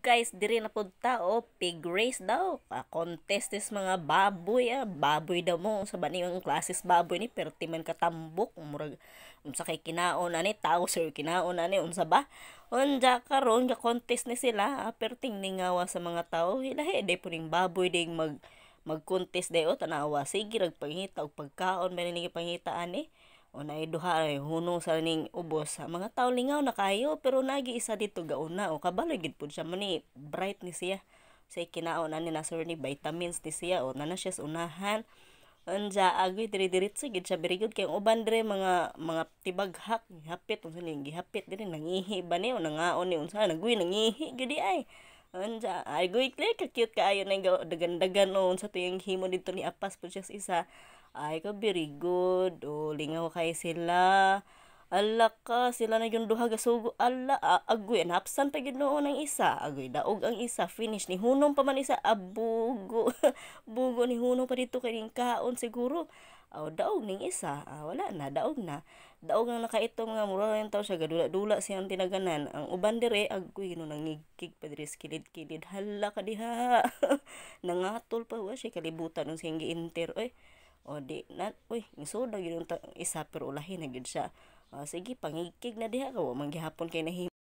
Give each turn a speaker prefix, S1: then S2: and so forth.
S1: guys, diri na pod ta oh, pig race daw. Ah, contest is mga baboy ah, baboy daw mo sa baniwang ang klases baboy ni perti man katambok murag unsa kay kinaon ani tao sir kinaon ani unsa ba? Unja karon ka contest ni sila ah, perting ningawa sa mga tao hilahi eh, day puning baboy ding mag mag-contest oh, tanawa sige rag pangita og pagkaon man ni pangitaan eh o nay duha ay hunong sa ning ubos sa mga tao lingaw na kayo pero nagi isa dito gauna o kabalo gid pud siya mani bright ni siya sa kinaon ani na sir ni vitamins ni siya o nana siya unahan anja agoy diri diretso gid siya very good kay uban dre mga mga tibaghak hapit gihapit unsa ning gihapit diri nangihi ba ni o nangaon ni unsa nagwi nangihi gidi ay Oh, unsa, ay guikle, ka-cute kaayo na yung dagandagan noon sa tuyang himo dito ni Apas po siya isa. Ay ka, very good. O, oh, lingaw kay sila. Ala ka, sila na yung duha gasugo. Ala, agoy, napsan pa ginoon ang isa. Agoy, daog ang isa. Finish ni Hunong pa man isa. Abugo. Bugo ni Hunong pa dito kay kaon siguro aw daog ning isa ah, wala na daog na daog ang nakaitong mga mura rin taw siya gadula-dula siya ang tinaganan ang uban dire agkoy no nangigkig pa dire kilid-kilid hala ka diha nangatol pa wa siya kalibutan nung siyang giinter oy o di na oy isuda gyud isa pero ulahi na gyud siya ah, sige pangigkig na diha ka wa man gihapon kay nahimo